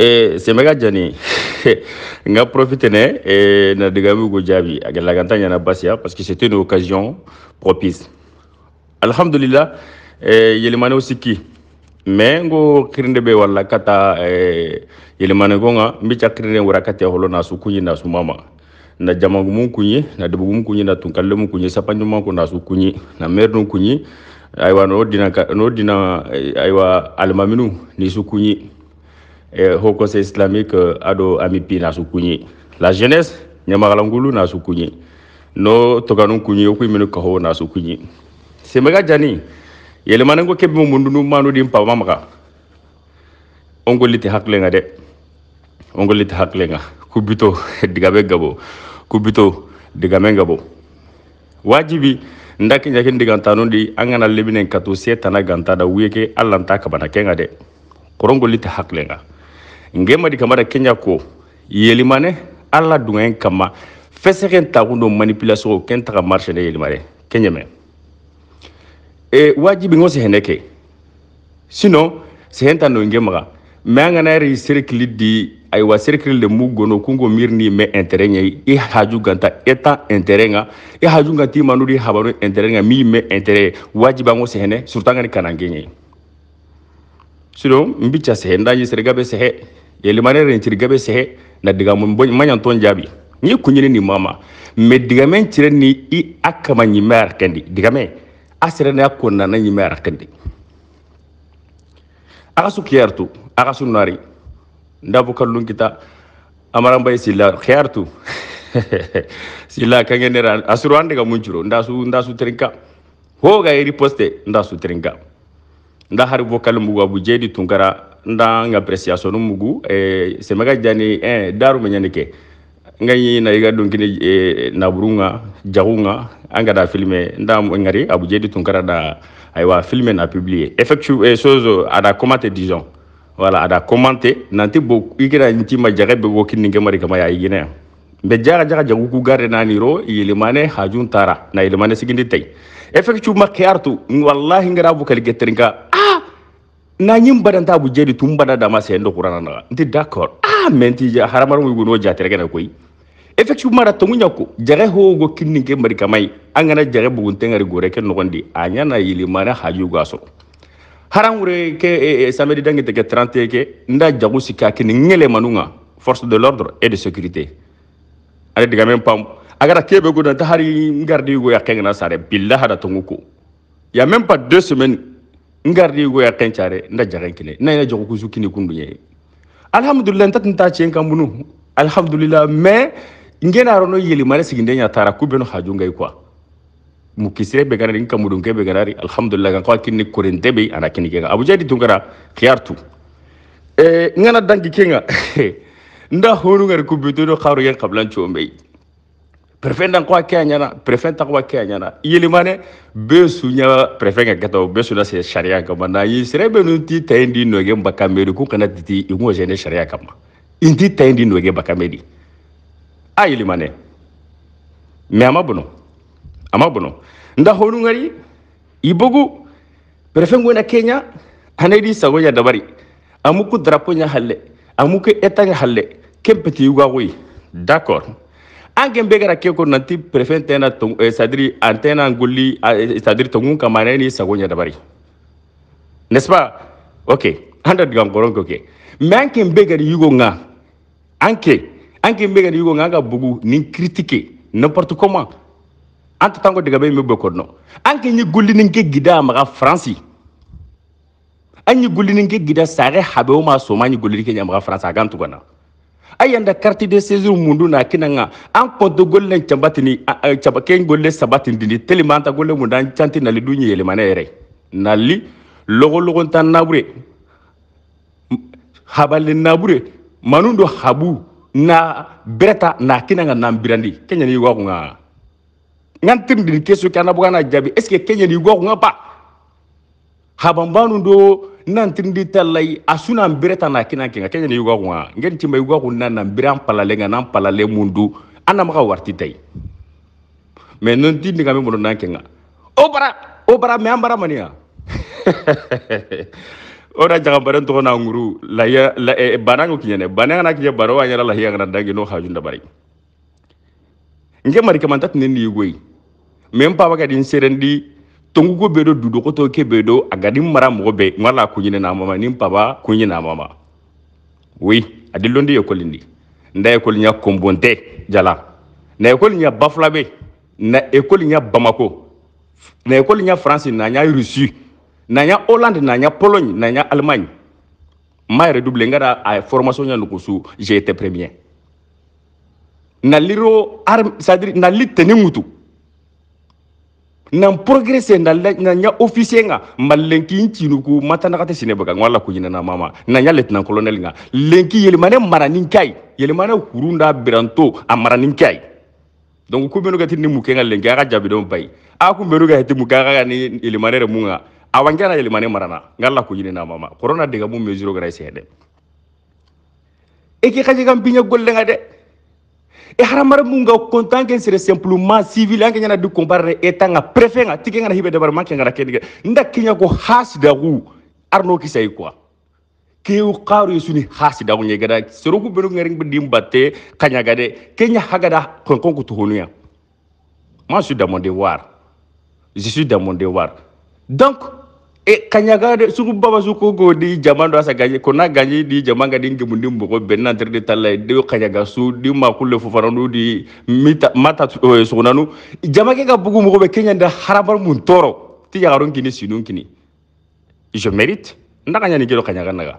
e eh, sembega jani nga profite ne e na digamigu jaabi aga laganta ɲana basiya parce que c'était une occasion propice alhamdulillah e eh, yelimanew sikki mais ngo kirinde be walla kata e yelimane go nga mbica kirinde wara holo na su kunyi na su mama na jamangumum kunyi na debugum kunyi na tunkallemu kunyi sapanjuman ko na su kunyi na mernum kunyi aywa no dina no dina aywa alimaminu ni su kunyi eh, conseil islamique euh, ado amipi na sukunye la jeunesse nyamagala ngulu na sukunye no toganu kunye ku minu kaho na sukunye semega jani yele manango kebe mundu nu manu dim pama maka haklenga de ongoli haklenga kubito digabe gabo kubito digame gabo wajibi ndaki ñakin digantanu di an lebinen kato se ganta da wuye ke kabana kenga de korongoli te haklenga ngema di kamara kenya ko yeli mane alla ala dungen kama fesegen tagun do manipulation o ken taga marché ne yeli mare kenya me e wajibi ngosi heneke sinon henta no ngema ga me an gana yɛrɛ serikili di wa serikili le mu gono kungo mirni me intérêt ɲɛ i haju ganta eta intérêt nga i e haju ganta i manu di intérêt nga mi me intérêt wajibi an ko sɛhɛnɛ surtout an ni kanangeni kɛ ɲɛ sinon n bi ca sɛhɛ n da ye serika yɛlɛmani yɛrɛ nciri gabe sɛhɛ na digamu maɲantɔn jaabi ni kunyini ni mama me digame ncire ni i akama nyime arakendi digame asere na konna na nyime arakendi agasu kiyartu agasu nari ndabu kallun kita amaran bay sila khiyartu sila kangenera asuru ande ga munjuro ndasu ndasu trinka ho ga iri poste ndasu trinka nda har vocal mbuga bu jedi tungara ndanga prestation mugu e, semaga jani eh, daru menyanike ngai na iga dunkini e, naburunga jagunga anga da filme nda ngari abu jedi tunkara da aywa filme na publier effectu e, sozo ada commenter disons voilà ada commenter nanti bo igira ntima jaga be go kinni ngemari kama ya igine be jaga jaga jagu ku nani ro yilimane hajun tara na yilimane sigindi tay effectu makyartu wallahi ngara bu kal getringa na nyim badan ta bu di tum bada da ma sayan na nti d'accord ah menti ti ja haramar mu gono ja tere na koy effectivement mara tungunya nyako jare ho go kinni ke mari kamai angana jare bu gunte ngari gore ken no anya na yili mana haju gaso haram re ke e, e, e, samedi dangi te ke 30 ke nda jagu sika ke ngele manunga force de l'ordre et de sécurité ale diga même pam agara kebe go na hari ngardi go yakengna sare billah da tunguko ya même pas deux semaines ngardi go ya kencare nda jagen kine na ina jogo kuzu kini kundu ye alhamdulillah ntat nta cen kambunu alhamdulillah me ngena rono yeli mare siginde nya tara ku beno haju ngai kwa mukisire be garari kambudu ke be garari alhamdulillah kan kwa kini korente be ana kini kega abuja di tungara khiyartu e eh, ngana dangi kinga nda horu ngar ku beto do kharu yen qablan chombe prefet dan ko kɛ ɲɛna prefet ta ko kɛ ɲɛna yelimane be sunya prefet ka kɛta o be suna se sharia kama na yi sere be nu ti ta indi ge mbaka meri ku kana ti i ngo jene sharia kama indi ta indi ge baka meri a yeli mane me ama bono ama bono nda honu ngari ibugu prefet na kenya anedi sago ya dabari amuku drapo nya halle amuku etanga halle kempeti yuga d'accord hangen be gara ke ko nanti préfet tena to eh, sadiri antena ngulli sadiri tongun kamane ni sagonya dabari n'est ok handa diga ngoron ko ke manken be gara yugo nga anke anke be gara yugo nga ga bugu ni critiquer n'importe comment anta tango diga be me kodno anke ni gulli ni gida ma franci anyi gulli ni gida sare habe o ma so ma ni gulli ke nyam ga franci ayanda yanda carte de séjour mundu na kinanga an konto golle cambatini cabaken golle sabatindini tellement anta golle munda an canti nali du ɲeyɛlɛmana yɛrɛ nali logologontan nabure habale nabure manu habu na bereta na kinanga nan birandi kenyani yuga kunga ngantirindini kesu kana bugana jabi est ce que kenyani yuga habambanu do nan trindi tallai asunan bireta na kina kinga kenya ne yuga kunga ngen timba yuga kunna nan biran palale nga nan palale mundu ana maka warti me non tindi kami mundu nan kinga o bara me ambara mania ora jaga baran to na nguru la ya la e, e banango kinya ne na kinya baro anyara la hiya ngana dangi no hajun da nge mari kamantat ne ni yugoi mem din serendi tongugo be do dudogoto ke be do a gadin mara mogo be ŋala kuɲini namama nin paba kuɲi namama oui adi londi ekoli ndi nda ekoli ɲa jala na ekoli bafulabe na ekoli bamako na ekoli ɲa na ɲa rusi na ɲa holande na ɲa pologne na ɲa allemagne ma yɛrɛ duble n a formation ɲa nukusu j'étais premier na liro arme c'est à dire na li teni ŋutu nan progresser na na nya officier nga malenki ntinu ku mata sine baga ngwala ku mama na nya lieutenant colonel nga lenki yelmane maranin kai yelmane kurunda biranto amaranin kai donc ku benu gati ni muke nga lenki aga jabi bai a ku benu gati muke aga ni yelmane re munga awangana yelmane marana ngala ku mama corona de mu mesure gara sede e ki pinya golle de e haramara munga kontan ken sere ma civil an kenyana du re eta nga prefet nga tike nga hibe dabar manke nga kediga nda kenya ko da gu arno kisay quoi keu qaru suni da gu nyegada sero ku beru ngering bedim batte kanya gade kenya hagada kon kon ku tuhunu ya ma su da mon devoir je suis dans mon devoir donc e eh, kanyaga de sugu baba suku go di jama do asa gaje kona gaje di jama ga dinge mundi mbogo benna tere de talla de kanyaga su di ma kulle fu faranu di mita mata eh, sugunanu jama ke ga bugu mbogo be kenya da harabar mun toro ti yagarun kini sinun kini je mérite ndaka nyani gelo kanyaga naga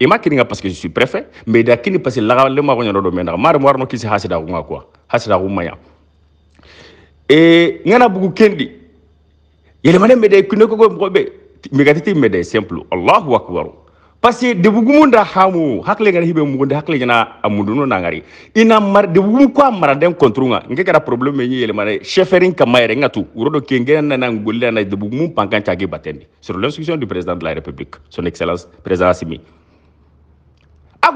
e ma kini nga parce que je suis préfet mais da kini parce que laga le ma ko nyoro do mena mar mo warno kisi hasida ko ngakwa hasida ko maya e ngana bugu kendi yelemane mede kuneko ko be ti mede simple allahu akbar parce de gumu nda hamu le ngari hibe mu hak le na amuduno na ngari ina mar de bugumu ko mara den kontrunga nge kara problem ni yele mare cheferin ka mayre ngatu ke ngene na na ngulle na de gumu pankan chage batendi sur l'instruction du président de la république son excellence président Assimi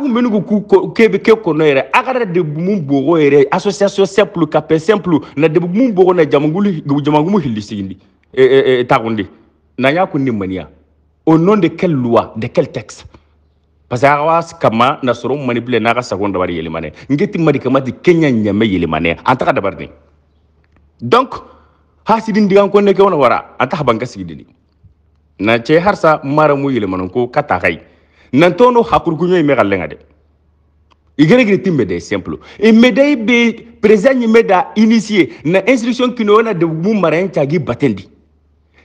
menu ko ko kebe ke ko yere agara de bugumu bogo yere association simple kapé simple na de bugumu bogo na jamangulu jamangulu hilisi ndi e e, e tagundi Nayaku Nimania, au nom de quelle loi, de quel texte parce que awa kama na soro bile na ka sakon dabari yelimane ngeti mari kama di kenya nyame yelimane antaka da dabarni donc ha sidin digan ko ne ke wona wara antaka banka ka sidini na che harsa sa mara mu yelimane ko kata kai nan tono hakuru kunyo me galenga de igere gire timbe de simple e medai be present meda initié na instruction kino na de mu marin tagi batendi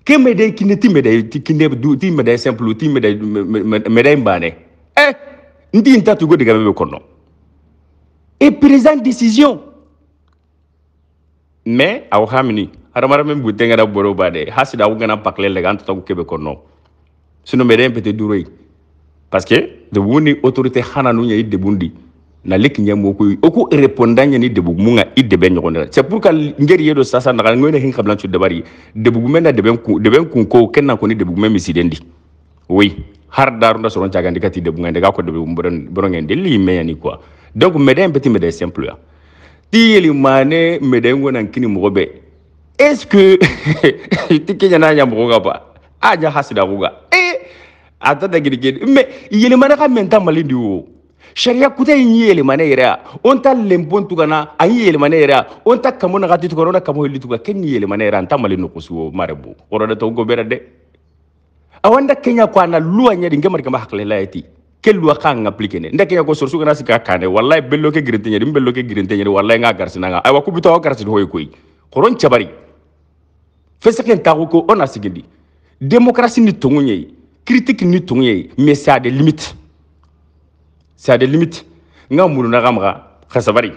ke medai kine ti medai kine du ti medai simple ti medai medai mbane eh ndi nta tugo de gabe kono et présent décision mais aw hamini haramara men bute ngada boro bade hasida aw ngana pakle le ganta tagu kebe kono sino medai pete duroi parce que de woni autorité hananu nyi de bundi na le kiɲɛ mo ko e-, o ko répondant ɲɛ ni debugumu ka i dɛbɛ ɲɔgɔn c'est pour que ngeri ye do sasa naga ŋo e ne hin kabila cu dabari debugumɛ na dɛbɛ kun dɛbɛ kun ko kɛ na ko ni debugumɛ misiden di oui har daru da soron cagandi kati debugumɛ de ka ko debugum bɔrɔŋɛ de li mɛ quoi donc mɛdɛn petit mɛdɛ simple ya ti yeli mane mɛdɛn ŋo nan kini mɔgɔ bɛ est ce que ti kɛɲɛ n'a ɲa mɔgɔ eh, ka ba a ɲa hasida ko ka e a ta da mais yelimana ka mɛn ta mali di sariya kuta in y'i yɛlɛmanɛ yɛrɛ ya on ta lenbon tugana a y'i yɛlɛmanɛ onta ya on ta kamo nagati tugana on ta kamo hili tuga ken y'i yɛlɛmanɛ yɛrɛ an ta mali nokosi o mare bo orɔdɛ tɔ gobɛrɛ dɛ awanda kenya ko ana lua nyadi ngemari kama haklela yeti ke lua ka ngaplike ne ndake yako sorsu kana sika kane wallahi bello ke girinte nyadi bello ke girinte nyadi wallahi nga garsina nga aywa kubito wa garsin hoy koy koron chabari fesaken tagu ko ona sigindi demokrasi ni tungunye kritik ni tungunye mais ça a des limites c'est à des limites nga muluna gam ga khasabari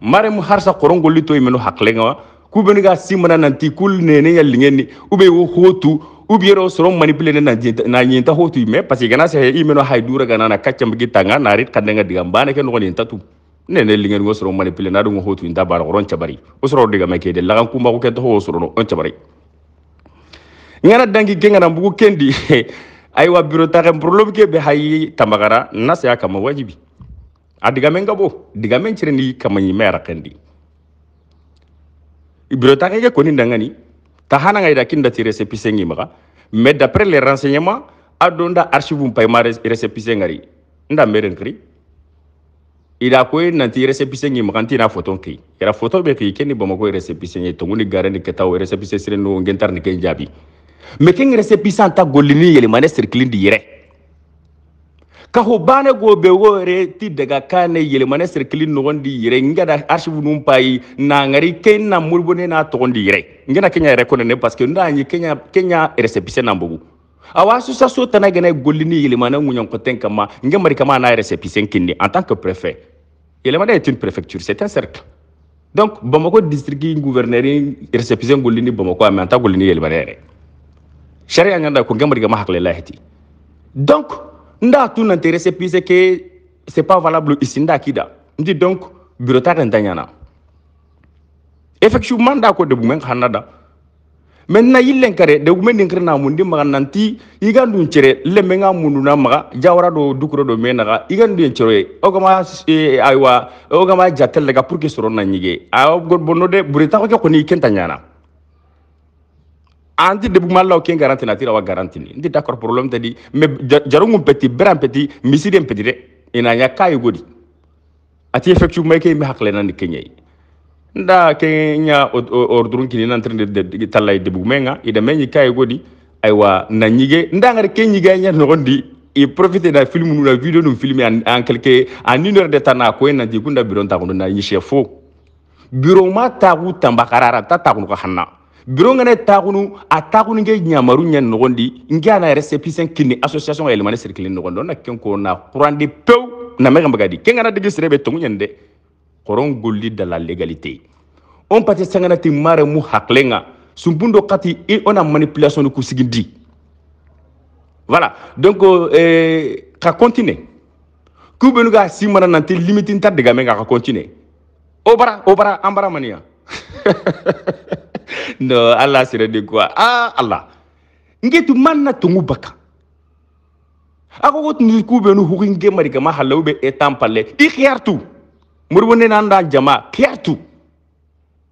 mare mu harsa qorongolli to imeno hakle nga kubenu ga simana nanti kul nene ya lingeni ube wo hotu ubiyero soro manipule na na nyinta hotu me parce que gana se imeno haidura gana na kacam gitanga na rit kadenga diga mbane ke ngoni tatu nene lingeni wo soro manipule na dungo hotu inta bara qoron chabari wo diga me kede lagan kumba ko kento ho soro no on chabari ngana dangi genga bugu kendi aiwa biro taxen problème ke be hayi tamagara ya kama wajibi adiga men gabo men cireni kama mera kendi biro tare ke koni ndangani taxana ngay da kinda ti récépissé ngi maxa mais d'après les renseignements adonda archive um payma récépissé nda meren kri ida koy nanti récépissé ngi maxa tina photon ki ira photo be ki keni bamako récépissé ngi tonguni garani ketaw récépissé no ngentar ni ken jabi mekin rese pisan ta golini yelemane sirkilin di yere ka ho bane go be wore ti daga kane yele yelemane sirkilin no gondi yere ngada archive num pai na ngari ken na mulbone na to gondi yere ngena kenya yere kono ne parce que nda kenya kenya rese pisan na mbugu awa su sa so tana gene golini yelemane ngunyon ko ten kama ngemari kama na rese pisan kindi en tant que préfet yelemane est une préfecture c'est un cercle donc bamako district gouverneur rese pisan golini bamako amanta golini yelemane sharia nyanda ko ngam diga mahakle lahiti donc nda tu n'intéressé puis c'est que c'est pas valable ici nda kida ndi donc bureau ta renta nyana effectivement nda ko de bumen hanada maintenant yilen kare de bumen din kare na mundi maga nanti igandu chere lemenga mundu na maga jawra do dukro do menaga igandu chere ogama e, aywa ogama jatel daga pour que soro na nyige a god bonno de burita ko ko ni kenta nyana anti debugma la ken garanti la tira wa garanti ni ndi d'accord problème tadi mais jarongu petit bran petit misiri petit de ina nya kay godi ati effectu may kay mi hakle nan kenyai nda kenya ordurun kini nan trende de talay debugma nga ida menyi kay godi aywa na nyige nda ngar kenyi ga nya nondi e profiter na film nu na video nu film en, quelque en une heure de temps na ko na di kunda biron ta ko na yi chefo biro ma ta ku tambakarara ta ta ko hanna birongane taxunu a taxuninge ɲamaru ɲa noxondi nke ana yɛrɛ sepisen kinni association ka yɛlɛmane siri kilin noxondi o na ken ko na xurandi ken gana digi sire be tongu ɲen de xoron golli da la on pati sangana ti mare mu hakilenga sumpun do kati i ona manipulation ni kusigindi voilà donc euh, ka continue k'u benu ka si mana nante limitinta digamɛ ka ka continue o bara o bara an bara maniya no allah sira de quoi ah allah ngetu manna tungu baka ako wot ni ku be hu nge mari kama halaw be etam palle i khiyartu murbone nanda jama khiyartu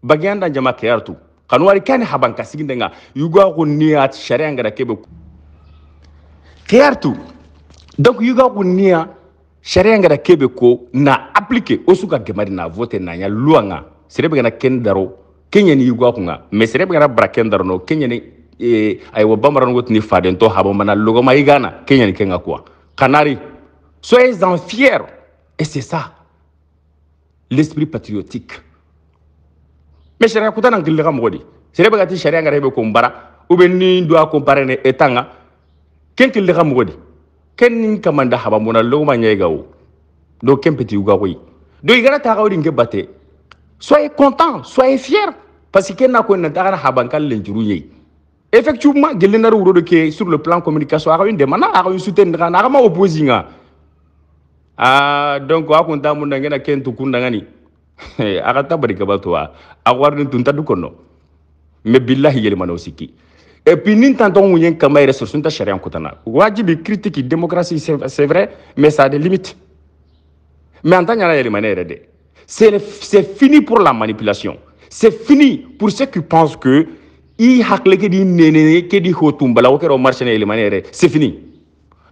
baganda jama kan wari kan haban kasiginde denga yugo ko niat sharia ngara kebe khiyartu donc yugo ko niat sharia ngara kebe ko na appliquer osuka gemari na vote na ya luanga sirebe na ken daro kenya ni yugwa kunga mesere bgara braken darno kenya ni e ay wo bambaran wot ni faden to habo mana logo ma igana kenya ni kenga kwa kanari soyez en fier et c'est ça l'esprit patriotique mais sharia kutana ngille ga mogodi sere bgati sharia ngare be ko mbara ube ni do a comparer ne etanga ken kille ga mogodi ken ni kamanda haba mana logo ma nyaiga wo do kempeti peti yugwa do igara ta ga odin Soyez contents, soyez fiers. Parce que n'a qu'on n'a habankal lenjuruye. Effectivement, Gelena Rouro qui sur le plan communication, a une demande, a une soutenir, un une opposing. Ah, donc, a qu'on t'a mon n'a qu'un tout kundangani. Arata barikabatoa, a warden tuntadukono. Mais billahi yelemano manosiki. et puis nin quand wuyen kama yɛrɛ sɔrɔ sunta en cotana. wajibi critique démocratie c'est vrai mais ça a des limites mais an ta ɲana yɛlɛma ne yɛrɛ c'est fini pour la manipulation. C'est fini pour ceux qui pensent que c'est fini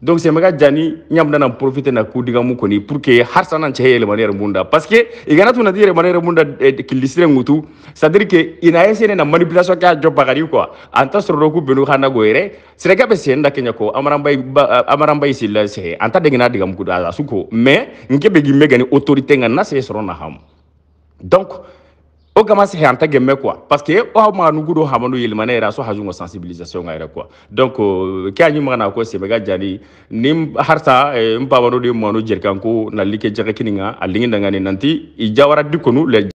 donc c'est mega jani nyamda na profiter na kudiga mu koni pour que harsa nan chehe le manière munda parce que igana tu eh, na dire manière munda kilisire ngutu c'est à dire que ina yesene na manipulation ka job bagari quoi anta soro ku benu hana goire sirega be sen da kenya ko amaramba euh, amaramba isilla se anta de gina diga mu kudu ala suko mais nke be gimme gani autorité ngana se soro na ham donc o kama sigi anta ta gɛmɛ parce que aw maga nugu do hamanu yɛlɛmana yɛrɛ so hajun ka sensibilisation ka yɛrɛ kuwa donc euh, kɛ a ɲumaga na ko sɛbɛ ka jani ni harta n eh, babano de mɔno jɛrikan ko nali kɛ jaga kini a lingi dangani nanti i jawara di konu